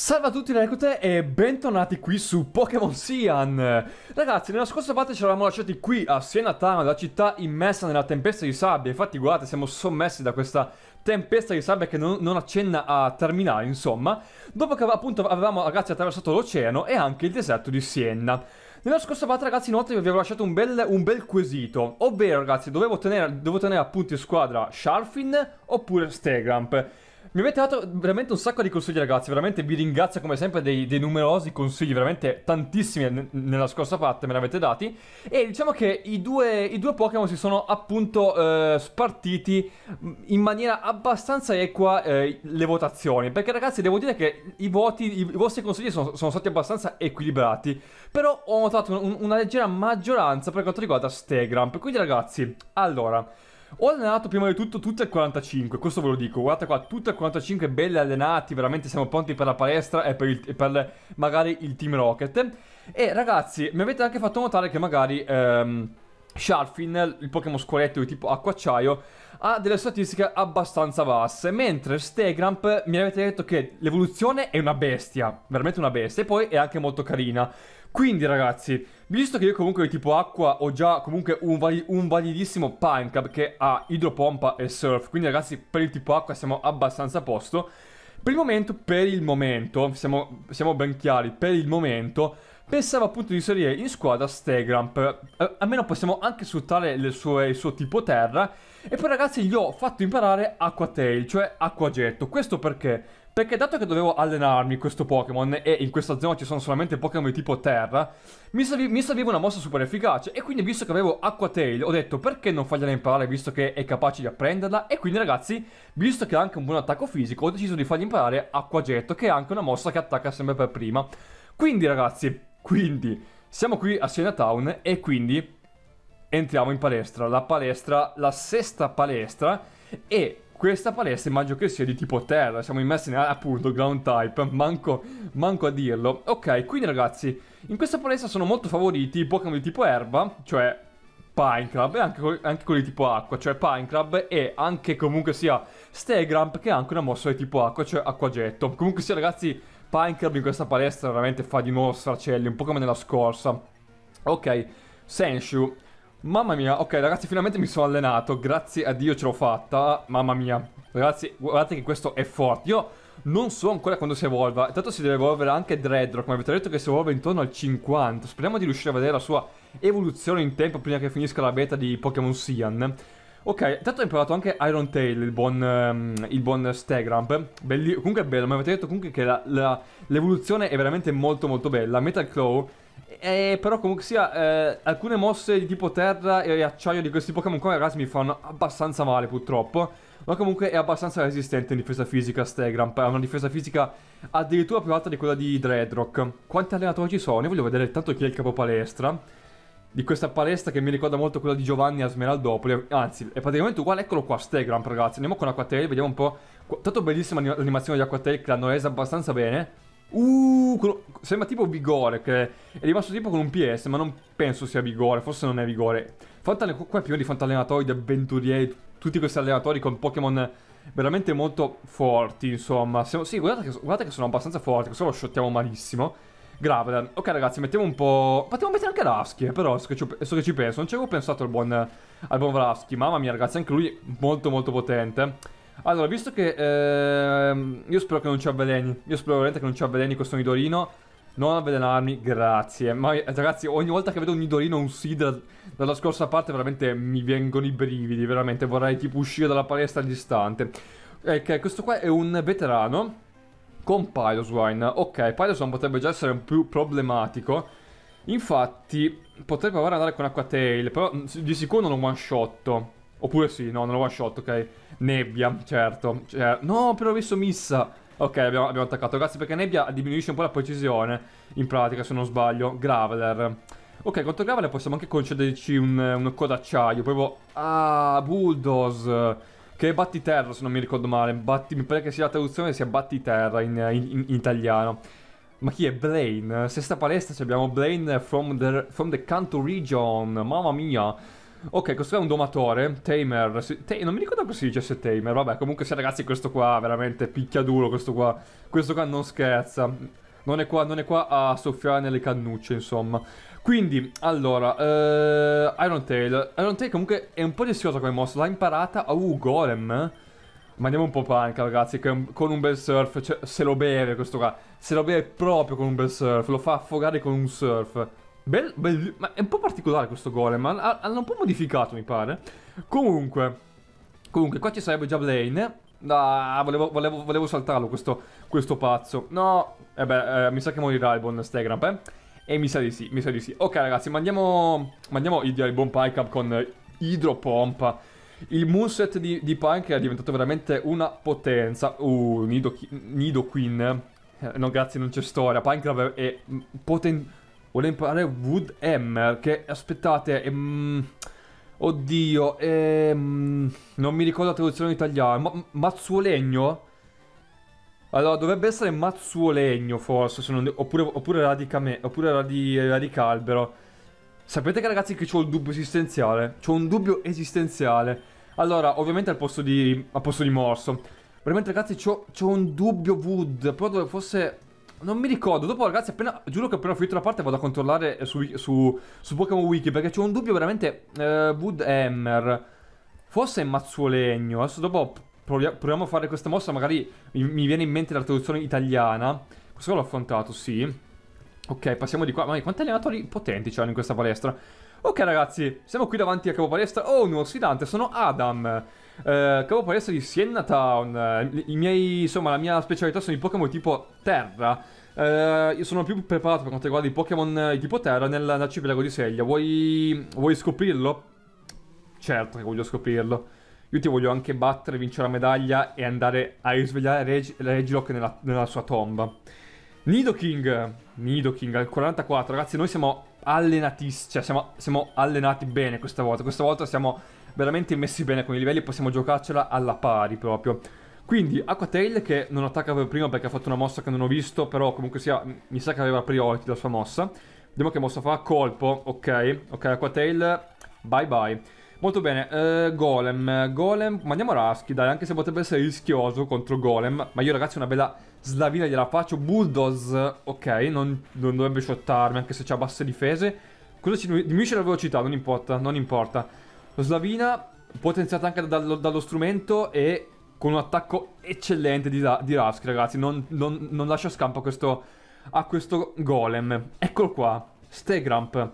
Salve a tutti Recute e bentornati qui su Pokémon Sian Ragazzi nella scorsa parte ci eravamo lasciati qui a Siena Town La città immersa nella tempesta di sabbia Infatti guardate siamo sommessi da questa tempesta di sabbia che non, non, accenna a terminare, insomma, dopo che appunto avevamo, ragazzi, attraversato l'oceano e anche il deserto di Siena. Nella scorsa parte, ragazzi, inoltre vi avevo lasciato un bel, un bel quesito, ovvero, ragazzi, dovevo tenere, dovevo tenere appunto in squadra Sharfin oppure Stegramp mi avete dato veramente un sacco di consigli, ragazzi. Veramente vi ringrazio come sempre dei, dei numerosi consigli, veramente tantissimi nella scorsa parte me ne avete dati. E diciamo che i due, i due Pokémon si sono appunto eh, spartiti mm, in maniera abbastanza equa eh, le votazioni. Perché, ragazzi, devo dire che i voti, i, i vostri consigli sono, sono, stati abbastanza equilibrati. Però ho notato un, una leggera maggioranza per quanto riguarda Stegram. Quindi, ragazzi, allora. Ho allenato prima di tutto tutte al 45, questo ve lo dico, guardate qua, tutte al 45, belle allenati, veramente siamo pronti per la palestra e per, il, e per magari il Team Rocket. E ragazzi, mi avete anche fatto notare che magari... Ehm, Sharfin, il Pokémon scoletto di tipo acquacciaio, ha delle statistiche abbastanza basse, mentre Stegramp mi avete detto che l'evoluzione è una bestia, veramente una bestia, e poi è anche molto carina. Quindi ragazzi, visto che io comunque tipo acqua ho già comunque un, vali un validissimo Pinecab che ha idropompa e surf, quindi ragazzi per il tipo acqua siamo abbastanza a posto. Per il momento, per il momento, siamo, siamo ben chiari, per il momento pensavo appunto di inserire in squadra Stegramp. Eh, almeno possiamo anche sfruttare sue, il suo tipo terra. E poi ragazzi gli ho fatto imparare Aqua cioè Acquagetto. Questo perché? Perché dato che dovevo allenarmi questo Pokémon e in questa zona ci sono solamente Pokémon di tipo terra, mi, serv mi serviva una mossa super efficace e quindi visto che avevo Aqua Tail ho detto perché non fargliela imparare visto che è capace di apprenderla e quindi ragazzi, visto che ha anche un buon attacco fisico, ho deciso di fargli imparare Aqua Getto che è anche una mossa che attacca sempre per prima. Quindi ragazzi, quindi siamo qui a Siena Town e quindi entriamo in palestra, la palestra, la sesta palestra e questa palestra immagino che sia di tipo terra, siamo immersi in, appunto ground type, manco, manco a dirlo. Ok, quindi ragazzi, in questa palestra sono molto favoriti i Pokémon di tipo erba, cioè Pine Club e anche, anche, quelli tipo acqua, cioè Pine Club e anche comunque sia Stegramp che ha anche una mossa di tipo acqua, cioè acquagetto. Comunque sia ragazzi, Pine Club in questa palestra veramente fa di nuovo stracelli, un po' come nella scorsa. Ok, Senshu. Mamma mia, ok ragazzi finalmente mi sono allenato, grazie a Dio ce l'ho fatta, mamma mia. Ragazzi, guardate che questo è forte. Io non so ancora quando si evolva, intanto si deve evolvere anche Dreadrock, ma avete detto che si evolve intorno al 50. Speriamo di riuscire a vedere la sua evoluzione in tempo prima che finisca la beta di Pokémon Cyan. Ok, intanto ho imparato anche Iron Tail, il buon, um, il buon Stegramp. Belli comunque è bello, ma avete detto comunque che l'evoluzione è veramente molto molto bella. Metal Claw eh, però comunque sia, eh, alcune mosse di tipo terra e acciaio di questi Pokémon qua ragazzi mi fanno abbastanza male purtroppo. Ma comunque è abbastanza resistente in difesa fisica Stegramp, ha una difesa fisica addirittura più alta di quella di Dreadrock. Quanti allenatori ci sono? Io voglio vedere tanto chi è il capo palestra di questa palestra che mi ricorda molto quella di Giovanni a Smeraldopoli. Anzi, è praticamente uguale, eccolo qua, Stegramp ragazzi. Andiamo con Aquatail, vediamo un po'. Tanto bellissima l'animazione di Aquatail che l'hanno resa abbastanza bene. Uh, quello... sembra tipo Vigore che è rimasto tipo con un PS, ma non penso sia Vigore, forse non è Vigore. Fantale... Qua è pieno di fantallenatori, di avventurieri, tutti questi allenatori con Pokémon veramente molto forti, insomma. Siamo... Sì, guardate che... guardate che, sono abbastanza forti, così lo shottiamo malissimo. Gravedan. Ok ragazzi, mettiamo un po'... Potremmo mettere anche Ravsky, eh, però, so che, so che, ci penso. Non ci avevo pensato al buon, al buon Ravsky. Mamma mia ragazzi, anche lui molto molto potente. Allora, visto che... Ehm, io spero che non ci avveleni. Io spero veramente che non ci avveleni questo nidorino. Non avvelenarmi, grazie. Ma ragazzi, ogni volta che vedo un nidorino o un seed dalla scorsa parte, veramente mi vengono i brividi. Veramente vorrei tipo uscire dalla palestra all'istante. Ok, questo qua è un veterano con Piloswine. Ok, Piloswine potrebbe già essere un più problematico. Infatti, potrebbe provare ad andare con Aquatail, però mm, di sicuro non one shot. Oppure sì, no, non lo one shot, ok. Nebbia, certo. Cioè, no, però ho visto missa. Ok, abbiamo, abbiamo, attaccato. Grazie perché nebbia diminuisce un po' la precisione. In pratica, se non sbaglio. Graveler. Ok, contro Graveler possiamo anche concederci un, un d'acciaio. Proprio... Ah, Bulldoze. Che è terra, se non mi ricordo male. Batti, mi pare che sia la traduzione sia battiterra in, in, in, in italiano. Ma chi è Blaine? Sesta palestra, abbiamo Blaine from the, from the Canto Region. Mamma mia. Ok, questo è un domatore, Tamer, si, ta non mi ricordo cosa si dicesse Tamer, vabbè, comunque se ragazzi questo qua veramente picchiaduro, questo qua, questo qua non scherza, non è qua, non è qua a soffiare nelle cannucce, insomma. Quindi, allora, uh, Iron Tail, Iron Tail comunque è un po' rischiosa come mossa, l'ha imparata, uh, Golem, Mandiamo un po' panca ragazzi, con un bel surf, cioè, se lo beve questo qua, se lo beve proprio con un bel surf, lo fa affogare con un surf. Bel, bel, ma è un po' particolare questo golem, l'hanno un po' modificato mi pare. Comunque, comunque qua ci sarebbe già Blaine. Ah, volevo, volevo, volevo saltarlo questo, questo, pazzo. No, e eh beh, eh, mi sa che morirà il buon Stegramp, eh. E mi sa di sì, mi sa di sì. Ok ragazzi, mandiamo, mandiamo il, buon Pykeup con idropompa. Il moonset di, di Punk è diventato veramente una potenza. Uh, Nido, Nido Queen. Eh, no, grazie, non c'è storia. Punk è poten Volevo imparare Woodhammer, che aspettate, è... Ehm, oddio, è... Ehm, non mi ricordo la traduzione in italiano. Ma, mazzuolegno? Allora, dovrebbe essere mazzuolegno, forse, non, oppure, oppure, radicame, oppure radi, radicalbero. Sapete che ragazzi che ho il dubbio esistenziale? C'ho un dubbio esistenziale. Allora, ovviamente al posto di, al posto di morso. Veramente ragazzi, c'ho, un dubbio Wood, però dove fosse non mi ricordo. Dopo, ragazzi, appena. Giuro che appena ho finito la parte vado a controllare su, su, su Pokémon Wiki. Perché c'è un dubbio veramente. Eh, Wood Forse è mazzuolegno. Adesso dopo proviamo a fare questa mossa. Magari mi viene in mente la traduzione italiana. Questo l'ho affrontato, sì. Ok, passiamo di qua. Ma quanti allenatori potenti c'hanno in questa palestra? Ok, ragazzi, siamo qui davanti a capo palestra. Oh, un nuovo sfidante, sono Adam. Eh, cavo palestra di Sienna Town. Eh, miei, insomma, la mia specialità sono i Pokémon tipo terra. Eh, io sono più preparato per quanto riguarda i Pokémon eh, tipo terra nel, nel cipelago di Seglia. Vuoi, vuoi scoprirlo? Certo che voglio scoprirlo. Io ti voglio anche battere, vincere la medaglia e andare a risvegliare Reg- Regilock nella, nella sua tomba. Nidoking, Nidoking al 44, ragazzi, noi siamo allenatissimi, cioè siamo, siamo, allenati bene questa volta. Questa volta siamo veramente messi bene con i livelli, possiamo giocarcela alla pari proprio. Quindi Aquatail che non attacca per prima perché ha fatto una mossa che non ho visto, però comunque sia, mi sa che aveva priority la sua mossa. Vediamo che mossa fa, colpo, ok, ok Aquatail, bye bye. Molto bene, eh, Golem, Golem, mandiamo Raschi, dai, anche se potrebbe essere rischioso contro Golem, ma io ragazzi una bella slavina gliela faccio, Bulldoze, ok, non, non dovrebbe shottarmi anche se ha basse difese. Cosa ci diminuisce la velocità, non importa, non importa. Slavina, potenziata anche dallo, dallo strumento e con un attacco eccellente di, di Rask, ragazzi. Non, non, non lascia scampo a questo, a questo, golem. Eccolo qua. Stegramp.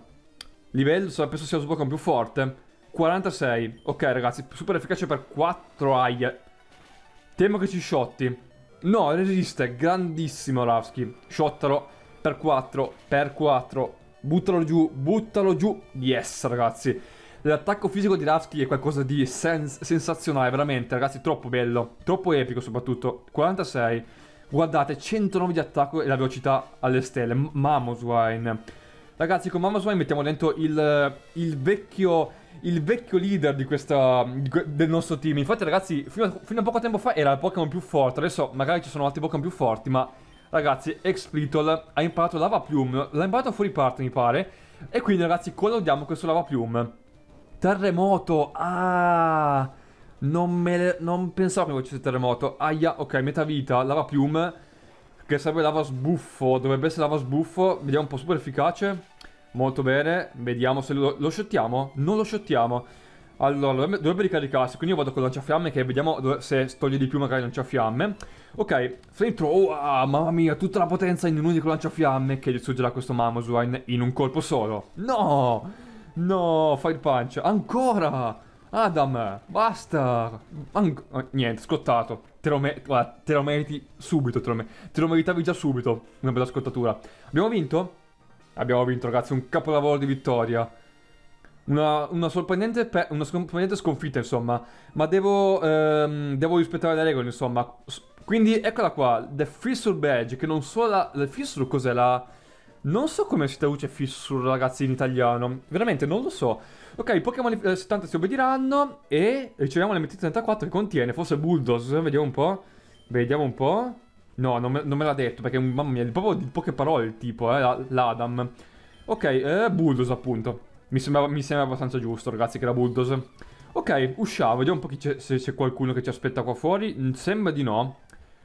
Livello, so, penso sia il Supercon più forte. 46. Ok, ragazzi, super efficace per 4 aia. Temo che ci shotti. No, resiste. Grandissimo Ravski. Shottalo per 4, per 4. Buttalo giù, buttalo giù. Yes, ragazzi. L'attacco fisico di Rafti è qualcosa di sens sensazionale, veramente, ragazzi, troppo bello. Troppo epico soprattutto. 46. Guardate, 109 di attacco e la velocità alle stelle. Mamoswine. Ragazzi, con Mamoswine mettiamo dentro il, il vecchio il vecchio leader di questa, del nostro team. Infatti, ragazzi, fino a, fino a, poco tempo fa era il Pokémon più forte. Adesso magari ci sono altri Pokémon più forti, ma ragazzi, Explitol ha imparato Lava Plume. L'ha imparato fuori parte, mi pare. E quindi, ragazzi, collaudiamo questo Lava Plume. Terremoto, ah... Non, me, le, non pensavo che fosse terremoto. Aia, ok, metà vita, lava piume. Che serve lava sbuffo. Dovrebbe essere lava sbuffo. Vediamo un po' super efficace. Molto bene. Vediamo se lo, lo shottiamo. Non lo shottiamo. Allora, dovrebbe, dovrebbe, ricaricarsi. Quindi io vado con lanciafiamme che vediamo dove, se toglie di più magari lanciafiamme. Ok, flamethrower. Oh, ah, mamma mia, tutta la potenza in un unico lanciafiamme che distruggerà questo Mamoswine in un colpo solo. No! No, fire punch. Ancora! Adam, ah, basta! An oh, eh, niente, scottato. Te lo, guarda, te lo, meriti subito, te lo, te lo meritavi già subito. Una bella scottatura. Abbiamo vinto? Abbiamo vinto, ragazzi, un capolavoro di vittoria. Una, una, sorprendente, una, sorprendente, sconfitta, insomma. Ma devo, ehm, devo, rispettare le regole, insomma. Quindi, eccola qua, The Fissure Badge, che non so la... The Fissure cos'è? La... Non so come si traduce Fissur, ragazzi, in italiano. Veramente, non lo so. Ok, Pokémon 70 eh, si obbediranno e riceviamo l'MT34 che contiene, forse Bulldoze, vediamo un po'. Vediamo un po'. No, non me, non me l'ha detto perché, mamma mia, proprio di poche parole il tipo, eh, l'Adam. Ok, eh, Bulldoze appunto. Mi sembra, mi sembra abbastanza giusto, ragazzi, che era Bulldoze. Ok, usciamo, vediamo un po' se c'è qualcuno che ci aspetta qua fuori. Mm, sembra di no.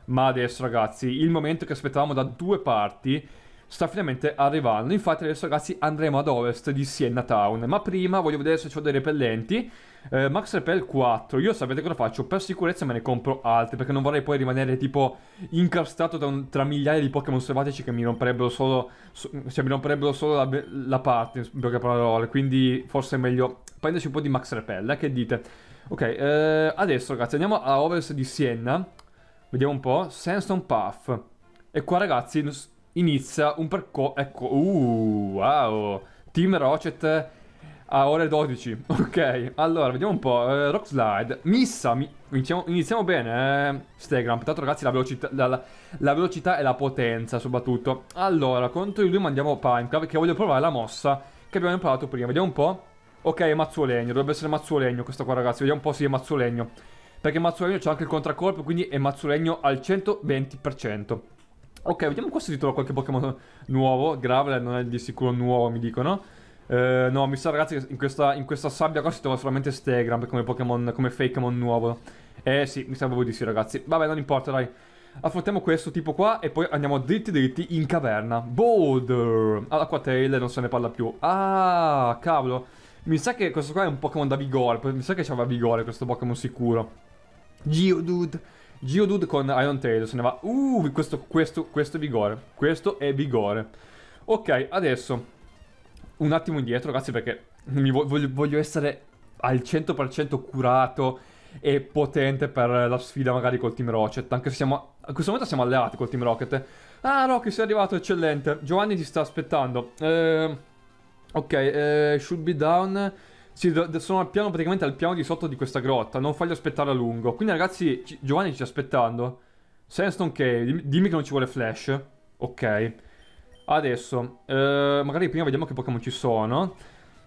Ma adesso, ragazzi, il momento che aspettavamo da due parti sta finalmente arrivando. Infatti adesso ragazzi andremo ad ovest di Siena Town, ma prima voglio vedere se ho dei repellenti. Eh, Max Repel 4, io sapete cosa faccio? Per sicurezza me ne compro altri, perché non vorrei poi rimanere tipo incastrato tra, un, tra migliaia di Pokémon selvatici che mi romperebbero solo, so, cioè, mi romperebbero solo la, la, parte, in poche parole, quindi forse è meglio prenderci un po' di Max Repel, eh? che dite? Ok, eh, adesso ragazzi andiamo a ovest di Siena, vediamo un po', Sandstone Path. E qua ragazzi inizia un percorso... Ecco, uh, wow! Team Rocket a ore 12. Ok, allora, vediamo un po'. Uh, rock Slide. Missa, mi... iniziamo, iniziamo, bene. Eh? Stegram, tanto ragazzi la velocità, la, la, la velocità, e la potenza soprattutto. Allora, contro di lui mandiamo Pinecraft che voglio provare la mossa che abbiamo imparato prima. Vediamo un po'. Ok, Mazzolegno, dovrebbe essere Mazzolegno questo qua ragazzi. Vediamo un po' se sì, è Mazzolegno. Perché Mazzolegno c'ha anche il contraccolpo, quindi è Mazzolegno al 120%. Ok, vediamo qua se ritrovo qualche Pokémon nuovo. Gravel non è di sicuro nuovo, mi dicono. Eh, no, mi sa ragazzi che in questa, in questa sabbia qua si trova solamente Stegram come Pokémon, come Fakemon nuovo. Eh sì, mi sa di sì ragazzi. Vabbè, non importa, dai. Affrontiamo questo tipo qua e poi andiamo dritti dritti in caverna. Boulder! All'Aquatail non se ne parla più. Ah, cavolo. Mi sa che questo qua è un Pokémon da vigore. Mi sa che c'aveva vigore questo Pokémon sicuro. Geodude. Geodude con Iron Tail se ne va. Uh, questo, questo, questo è vigore. Questo è vigore. Ok, adesso un attimo indietro, ragazzi, perché voglio, voglio, essere al 100% curato e potente per la sfida magari col Team Rocket, anche se siamo... A questo momento siamo alleati col Team Rocket. Ah, Rocky, sei arrivato, eccellente. Giovanni ti sta aspettando. Eh, ok, eh, should be down... Sì, sono al piano, praticamente al piano di sotto di questa grotta. Non fagli aspettare a lungo. Quindi, ragazzi, Giovanni ci sta aspettando. Sandstone Cave, dimmi che non ci vuole flash. Ok. Adesso, eh, magari prima vediamo che Pokémon ci sono.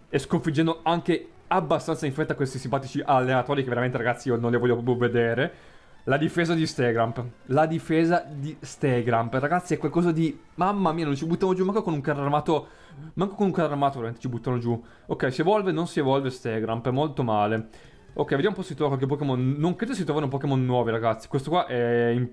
E sconfiggendo anche abbastanza in fretta questi simpatici allenatori che veramente, ragazzi, io non li voglio proprio vedere. La difesa di Stegramp. La difesa di Stegramp. Ragazzi, è qualcosa di... Mamma mia, non ci buttano giù manco con un carro armato... Manco con un carro armato veramente ci buttano giù. Ok, si evolve, non si evolve Stegramp. È molto male. Ok, vediamo un po' se si trova qualche Pokémon... Non credo si trovano Pokémon nuovi, ragazzi. Questo qua è in...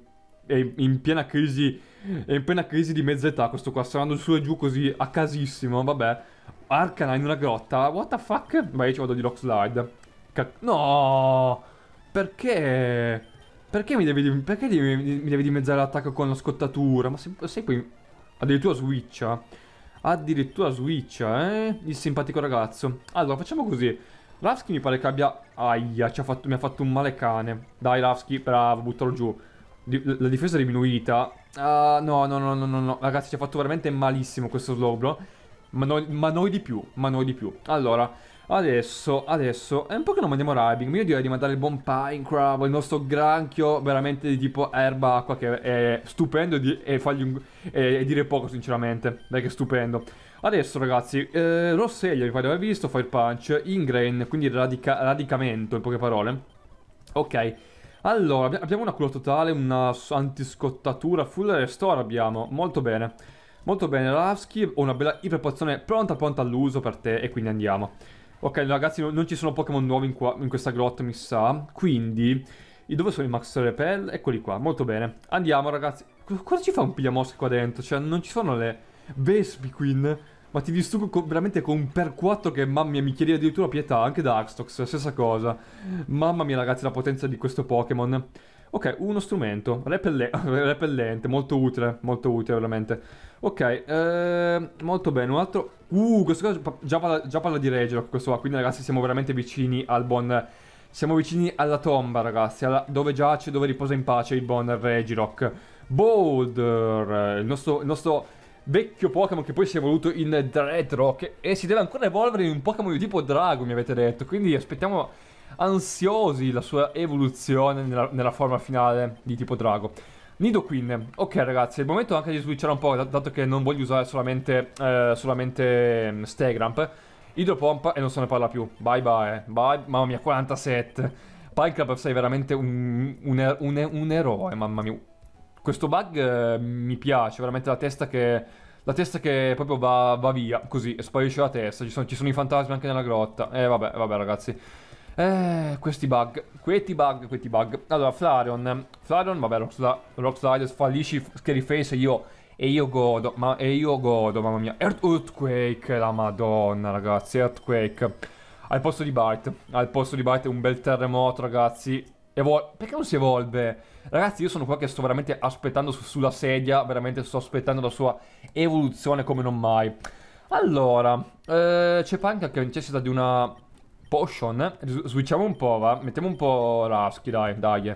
è in, piena crisi... È in piena crisi di mezza età, questo qua. Sta andando su e giù così, a casissimo, vabbè. Arcana in una grotta. What the fuck? Vai, io ci vado di Rock Slide. Cac no! Perché... Perché mi devi, perché devi, mi devi dimezzare l'attacco con la scottatura? Ma sei, sei poi... Addirittura switcha. Addirittura switcha, eh? Il simpatico ragazzo. Allora, facciamo così. Lavsky mi pare che abbia... Aia, ha fatto, mi ha fatto un male cane. Dai, Lavsky, bravo, buttalo giù. Di, la difesa è diminuita. Uh, no, no, no, no, no, no. Ragazzi, ci ha fatto veramente malissimo questo Slowbro. Ma, ma noi di più, ma noi di più. Allora... Adesso, adesso, è un po' che non mandiamo Rybing, io direi di mandare il buon Pinecraft, il nostro granchio veramente di tipo erba acqua che è stupendo e, e, un, e, e dire poco sinceramente, dai che è stupendo. Adesso ragazzi, eh, Rosseglia mi pare di aver visto, Fire Punch, Ingrain, quindi radica radicamento in poche parole. Ok, allora abbiamo una cura totale, una antiscottatura, full restore abbiamo, molto bene. Molto bene, Ravsky, ho una bella iperpozione pronta pronta all'uso per te e quindi andiamo. Ok, ragazzi, non, ci sono Pokémon nuovi in, qua, in questa grotta, mi sa. Quindi, dove sono i Max Repel? Eccoli qua, molto bene. Andiamo, ragazzi. Cosa ci fa un pigliamosche qua dentro? Cioè, non ci sono le Vespi Queen. Ma ti distruggo con, veramente con un per 4 che, mamma mia, mi chiedi addirittura pietà. Anche da Arstox, stessa cosa. Mamma mia, ragazzi, la potenza di questo Pokémon. Ok, uno strumento. repellente, molto utile, molto utile, veramente. Ok, eh, molto bene, un altro... Uh, questo qua già parla, già parla di Regirock questo qua, quindi ragazzi siamo veramente vicini al buon... Siamo vicini alla tomba ragazzi, alla... dove giace, dove riposa in pace il buon Regirock. Boulder, il nostro, il nostro vecchio Pokémon che poi si è evoluto in Dreadrock e si deve ancora evolvere in un Pokémon di tipo Drago, mi avete detto. Quindi aspettiamo ansiosi la sua evoluzione nella, nella forma finale di tipo Drago. Nido Queen. Ok ragazzi, è il momento anche di switchare un po', dato che non voglio usare solamente, eh, solamente mm, Stegramp. Idropompa e non se ne parla più. Bye bye. Bye. Mamma mia, 47. Pikecup sei veramente un, un, er-, un, un, eroe, mamma mia. Questo bug eh, mi piace, veramente la testa che... La testa che proprio va, va via, così, e sparisce la testa, ci sono, ci sono i fantasmi anche nella grotta. E eh, vabbè, vabbè ragazzi. Eh, questi bug, questi bug, questi bug. Allora, Flareon, Flareon, vabbè, Rockslide fallisci Scaryface e io, e io godo, ma, e io godo, mamma mia. Earthquake, la madonna, ragazzi, Earthquake. Al posto di Bite, al posto di Bite un bel terremoto, ragazzi. Evol Perché non si evolve? Ragazzi, io sono qua che sto veramente aspettando su sulla sedia, veramente sto aspettando la sua evoluzione come non mai. Allora, eh, c'è Panca che necessita di una potion. Switchiamo un po', va. Mettiamo un po' Raschi, dai, dai.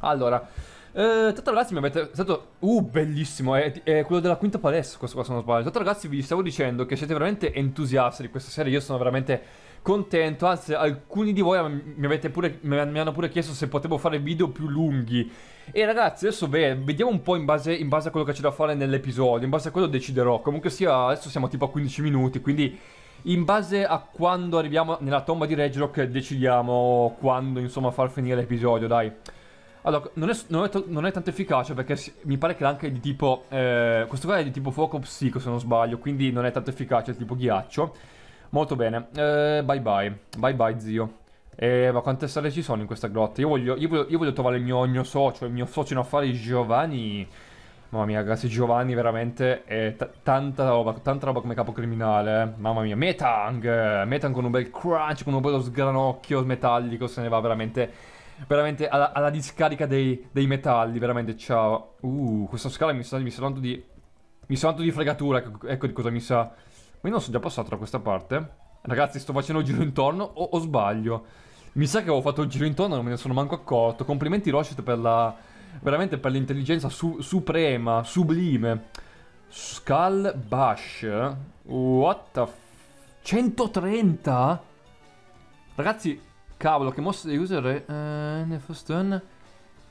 Allora. Eh, tanto ragazzi mi avete... Stato... Uh, bellissimo, è, è, quello della quinta palestra questo qua se non sbaglio. Tanto ragazzi vi stavo dicendo che siete veramente entusiasti di questa serie, io sono veramente contento, anzi alcuni di voi mi, pure, mi hanno pure chiesto se potevo fare video più lunghi. E ragazzi adesso beh, vediamo un po' in base, in base a quello che c'è da fare nell'episodio, in base a quello deciderò. Comunque sia, adesso siamo tipo a 15 minuti, quindi in base a quando arriviamo nella tomba di Regirock decidiamo quando insomma far finire l'episodio, dai. Allora, non è, non, è non è, tanto efficace perché si, mi pare che anche di tipo... Eh, questo qua è di tipo fuoco psico se non sbaglio, quindi non è tanto efficace, è tipo ghiaccio. Molto bene, eh, bye bye, bye bye zio. Eh, ma quante sale ci sono in questa grotta? Io voglio, io voglio, io voglio trovare il mio, il mio socio, il mio socio in affari Giovanni... Mamma mia, grazie Giovanni, veramente è tanta roba, tanta roba come capocriminale. Eh. Mamma mia, Metang! Eh. Metang con un bel crunch, con un bello sgranocchio metallico, se ne va veramente, veramente alla, alla discarica dei, dei, metalli, veramente, ciao. Uh, questa scala mi sa, mi sa tanto di... Mi sa tanto di fregatura, ecco, ecco di cosa mi sa. Ma io non sono già passato da questa parte? Ragazzi, sto facendo il giro intorno o, o sbaglio? Mi sa che avevo fatto il giro intorno e non me ne sono manco accorto. Complimenti Roshit per la veramente per l'intelligenza su suprema, sublime. Skull Bash. What the 130? Ragazzi, cavolo, che mossa devi usare? Eh, nel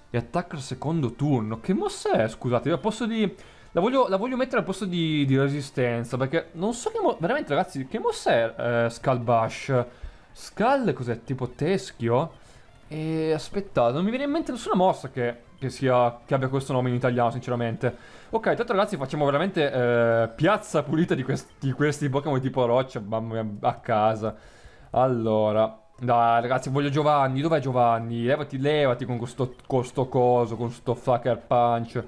e attacca al secondo turno. Che mossa è? Scusate, io posso di... La voglio, la voglio, mettere al posto di, di resistenza, perché non so che mossa... Veramente, ragazzi, che mossa è eh, Skull Bash? Skull cos'è? Tipo teschio? E aspettate, non mi viene in mente nessuna mossa che che, sia, che abbia questo nome in italiano, sinceramente. Ok, tanto ragazzi facciamo veramente eh, piazza pulita di, quest questi Pokémon tipo roccia, mamma mia, a casa. Allora, dai ragazzi, voglio Giovanni, dov'è Giovanni? Levati, levati con questo, con sto coso, con questo fucker punch.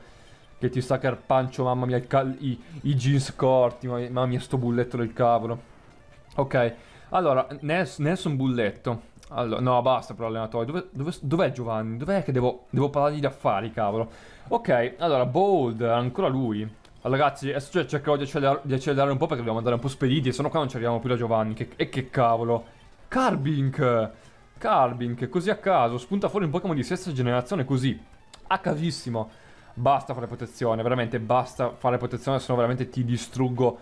Che ti sucker punch, mamma mia, i, i, jeans corti, mamma mia, sto bulletto del cavolo. Ok, allora, Nelson, nessun bulletto. Allora, no, basta per l'allenatore. Dove, dove, dov'è Giovanni? Dov'è che devo, devo parlargli di affari, cavolo? Ok, allora, Bold, ancora lui. Allora, ragazzi, adesso cioè, cercherò di accelerare, di accelerare, un po' perché dobbiamo andare un po' spediti, se no qua non ci arriviamo più da Giovanni. Che, e che cavolo. Carbink! Carbink, così a caso, spunta fuori un Pokémon di sesta generazione, così. A casissimo. Basta fare protezione, veramente, basta fare protezione, se no veramente ti distruggo.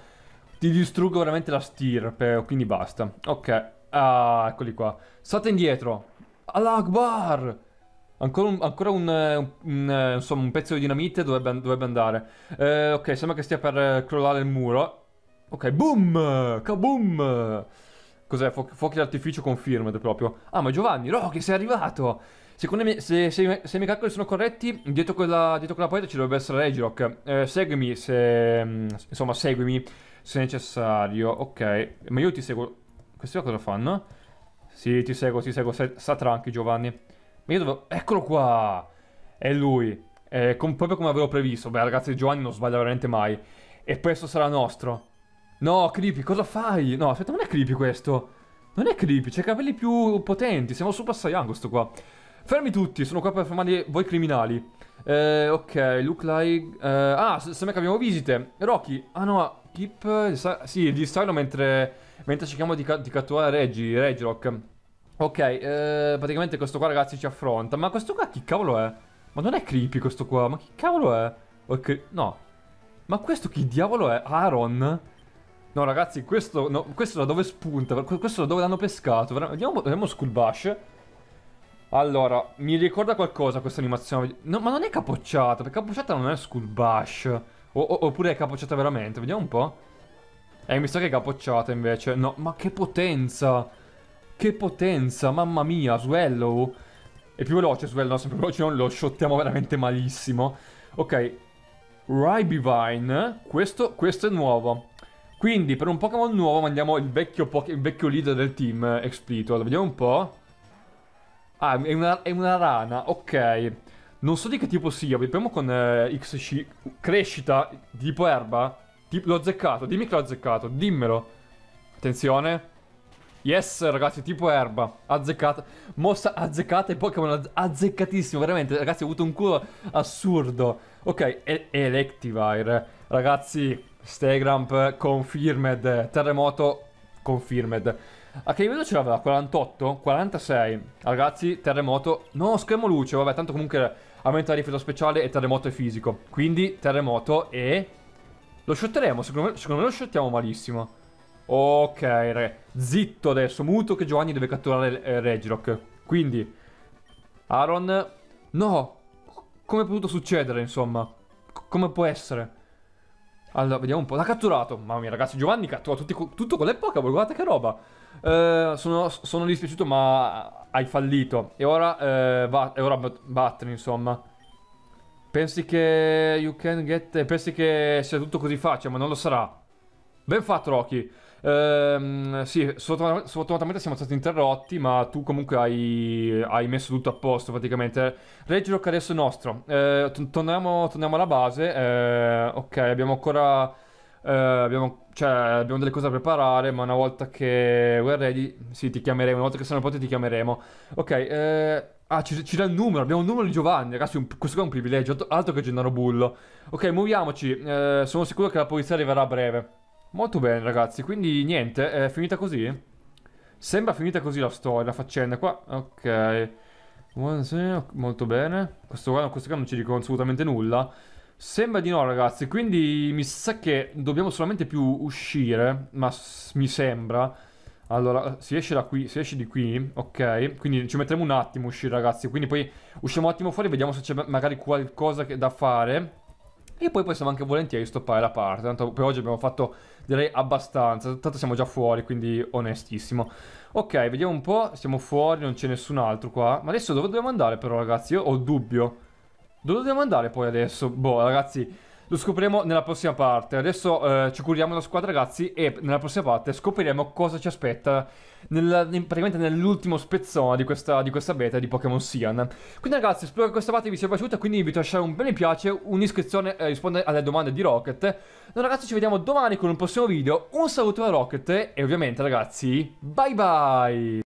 Ti distruggo veramente la stirpe, quindi basta. Ok, Ah, eccoli qua. State indietro. All'Akbar! Ancora, un, ancora un, eh, un, un, eh, insomma, un pezzo di dinamite dovrebbe, dovrebbe andare. Eh, ok, sembra che stia per eh, crollare il muro. Ok, boom! Kaboom! Cos'è? Fuochi, fuochi d'artificio confirmed proprio. Ah, ma Giovanni, Rocky, sei arrivato! Secondo me, se, se, se i miei calcoli sono corretti, dietro quella, dietro quella parete ci dovrebbe essere Regirock. Eh, seguimi se... Mm, insomma, seguimi se necessario. Ok, ma io ti seguo... Questi qua cosa fanno? Sì, ti seguo, ti seguo, sta tranqui Giovanni. Ma io dovevo... Eccolo qua! È lui. È com... proprio come avevo previsto. Beh, ragazzi, Giovanni non sbaglia veramente mai. E questo sarà nostro. No, Creepy, cosa fai? No, aspetta, non è Creepy questo. Non è Creepy, c'è capelli più potenti. Siamo Super Saiyan questo qua. Fermi tutti, sono qua per fermare voi criminali. Eh, ok, look like... Eh, ah, sembra che abbiamo visite. Rocky. Ah no, Kip... Sì, gli stylo mentre mentre cerchiamo di, ca di catturare Reggie, Regirock. Ok, eh, praticamente questo qua ragazzi ci affronta. Ma questo qua chi cavolo è? Ma non è creepy questo qua, ma chi cavolo è? Okay, no. Ma questo chi diavolo è? Aaron? No ragazzi, questo, no, questo da dove spunta? Questo da dove l'hanno pescato? Vediamo, vediamo Skull Bash. Allora, mi ricorda qualcosa questa animazione. No, ma non è capocciata, perché capocciata non è Skull Bash. O, o, oppure è capocciata veramente, vediamo un po'. Eh, mi sa che è capocciata invece. No, ma che potenza! Che potenza, mamma mia, Swellow È più veloce Swellow, no, sempre veloce, non lo shottiamo veramente malissimo. Ok, Ribivine, questo, questo è nuovo. Quindi per un Pokémon nuovo mandiamo il vecchio, il vecchio leader del team, eh, Explitol. Vediamo un po'. Ah, è una, è una, rana, ok. Non so di che tipo sia, vediamo con eh, XC. Crescita, tipo erba. L'ho azzeccato, dimmi che l'ho azzeccato, dimmelo. Attenzione. Yes, ragazzi, tipo erba. Azzeccata. Mossa azzeccata e Pokémon azzeccatissimo, veramente. Ragazzi, ho avuto un culo assurdo. Ok, e Electivire. Ragazzi, Stegramp confirmed. Terremoto confirmed. A che livello ce l'aveva? 48? 46? Ragazzi, terremoto... No, schermo luce, vabbè, tanto comunque aumenta il rifiuto speciale e terremoto è fisico. Quindi terremoto e... Lo shotteremo, secondo me, secondo me lo shottiamo malissimo. Ok, re. Zitto adesso, muto che Giovanni deve catturare eh, Regirock. Quindi, Aaron... No! Come è potuto succedere, insomma? C come può essere? Allora, vediamo un po'. L'ha catturato. Mamma mia, ragazzi, Giovanni cattura tutti, tutto con le Pokémon. Guardate che roba. Eh, sono, sono, dispiaciuto, ma hai fallito. E ora, eh, va, e ora battere, insomma. Pensi che you can get... Pensi che sia tutto così facile, ma non lo sarà. Ben fatto, Rocky. Ehm, sì, sfortunatamente siamo stati interrotti, ma tu comunque hai, hai messo tutto a posto praticamente. Reggilo che adesso è nostro. Ehm, torniamo, torniamo, alla base. Ehm, ok, abbiamo ancora... Eh, abbiamo, cioè, abbiamo delle cose da preparare, ma una volta che we're ready, sì, ti chiameremo. Una volta che sono pronti ti chiameremo. Ok, eh... Ah, ci, ci, dà il numero, abbiamo il numero di Giovanni, ragazzi, un, questo è un privilegio, altro che Gennaro Bullo. Ok, muoviamoci, eh, sono sicuro che la polizia arriverà a breve. Molto bene, ragazzi, quindi niente, è finita così? Sembra finita così la storia, la faccenda qua. Ok, molto bene. Questo qua, questo qua non ci dicono assolutamente nulla. Sembra di no, ragazzi, quindi mi sa che dobbiamo solamente più uscire, ma mi sembra... Allora, eh, si esce da qui, si esce di qui, ok, quindi ci metteremo un attimo a uscire ragazzi, quindi poi usciamo un attimo fuori, vediamo se c'è magari qualcosa che, da fare e poi possiamo anche volentieri stoppare la parte, tanto per oggi abbiamo fatto direi abbastanza, tanto siamo già fuori, quindi onestissimo. Ok, vediamo un po', siamo fuori, non c'è nessun altro qua, ma adesso dove dobbiamo andare però ragazzi? Io ho dubbio. Dove dobbiamo andare poi adesso? Boh ragazzi, lo scopriremo nella prossima parte. Adesso eh, ci curiamo la squadra, ragazzi, e nella prossima parte scopriremo cosa ci aspetta nella, praticamente nell'ultimo spezzone di questa, di questa, beta di Pokémon Cyan. Quindi, ragazzi, spero che questa parte vi sia piaciuta. Quindi, vi invito a lasciare un bel mi piace, un'iscrizione e eh, rispondere alle domande di Rocket. No, ragazzi, ci vediamo domani con un prossimo video. Un saluto da Rocket, e ovviamente, ragazzi, bye bye.